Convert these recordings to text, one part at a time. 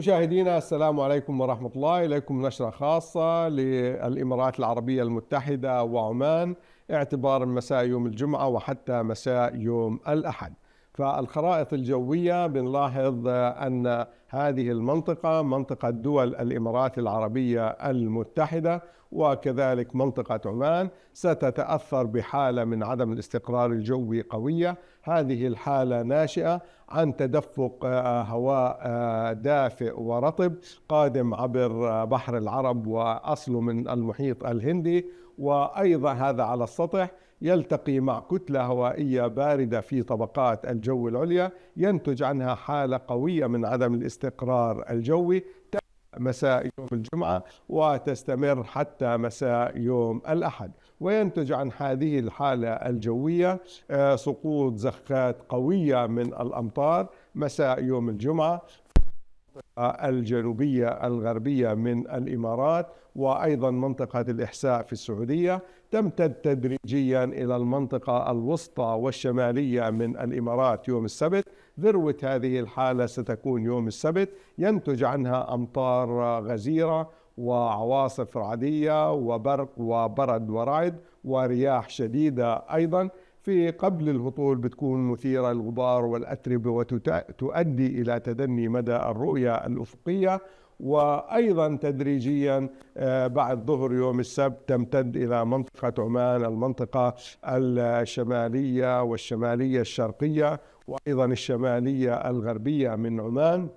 مشاهدينا السلام عليكم ورحمة الله إليكم نشرة خاصة للإمارات العربية المتحدة وعمان اعتبار مساء يوم الجمعة وحتى مساء يوم الأحد فالخرائط الجوية بنلاحظ أن هذه المنطقة منطقة دول الإمارات العربية المتحدة وكذلك منطقة عمان ستتأثر بحالة من عدم الاستقرار الجوي قوية هذه الحالة ناشئة عن تدفق آه، هواء آه، دافئ ورطب قادم عبر بحر العرب وأصله من المحيط الهندي وأيضا هذا على السطح يلتقي مع كتلة هوائية باردة في طبقات الجو العليا ينتج عنها حالة قوية من عدم الاستقرار الجوي مساء يوم الجمعة وتستمر حتى مساء يوم الأحد وينتج عن هذه الحالة الجوية آه، سقوط زخات قوية من الأمطار مساء يوم الجمعة الجنوبية الغربية من الإمارات وأيضا منطقة الإحساء في السعودية تمتد تدريجيا إلى المنطقة الوسطى والشمالية من الإمارات يوم السبت ذروة هذه الحالة ستكون يوم السبت ينتج عنها أمطار غزيرة وعواصف رعدية وبرق وبرد ورعد ورياح شديدة أيضا في قبل الهطول بتكون مثيرة الغبار والأتربة وتؤدي إلى تدني مدى الرؤية الأفقية وأيضا تدريجيا آه، بعد ظهر يوم السبت تمتد إلى منطقة عمان المنطقة الشمالية والشمالية الشرقية وأيضا الشمالية الغربية من عمان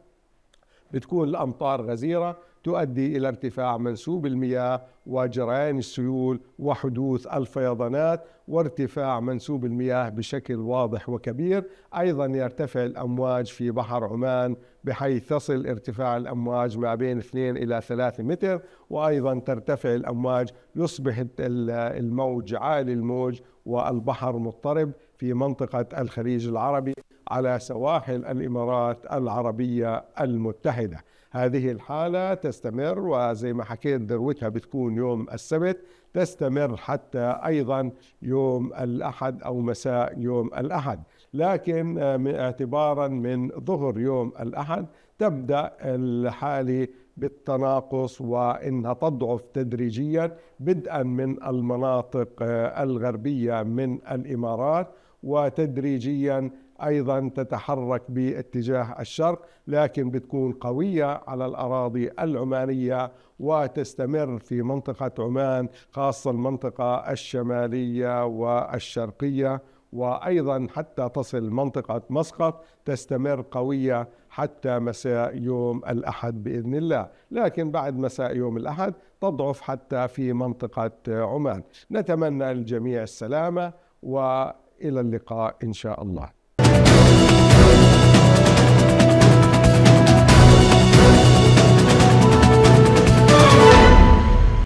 بتكون الأمطار غزيرة تؤدي إلى ارتفاع منسوب المياه وجريان السيول وحدوث الفيضانات وارتفاع منسوب المياه بشكل واضح وكبير أيضا يرتفع الأمواج في بحر عمان بحيث تصل ارتفاع الأمواج ما بين 2 إلى 3 متر وأيضا ترتفع الأمواج يصبح الموج عالي الموج والبحر مضطرب في منطقة الخليج العربي على سواحل الامارات العربيه المتحده. هذه الحاله تستمر وزي ما حكيت ذروتها بتكون يوم السبت تستمر حتى ايضا يوم الاحد او مساء يوم الاحد، لكن آه، اعتبارا من ظهر يوم الاحد تبدا الحاله بالتناقص وانها تضعف تدريجيا بدءا من المناطق آه، الغربيه من الامارات وتدريجيا ايضا تتحرك باتجاه الشرق لكن بتكون قويه على الاراضي العمانيه وتستمر في منطقه عمان خاصه المنطقه الشماليه والشرقيه وايضا حتى تصل منطقه مسقط تستمر قويه حتى مساء يوم الاحد باذن الله، لكن بعد مساء يوم الاحد تضعف حتى في منطقه عمان. نتمنى للجميع السلامه و الى اللقاء ان شاء الله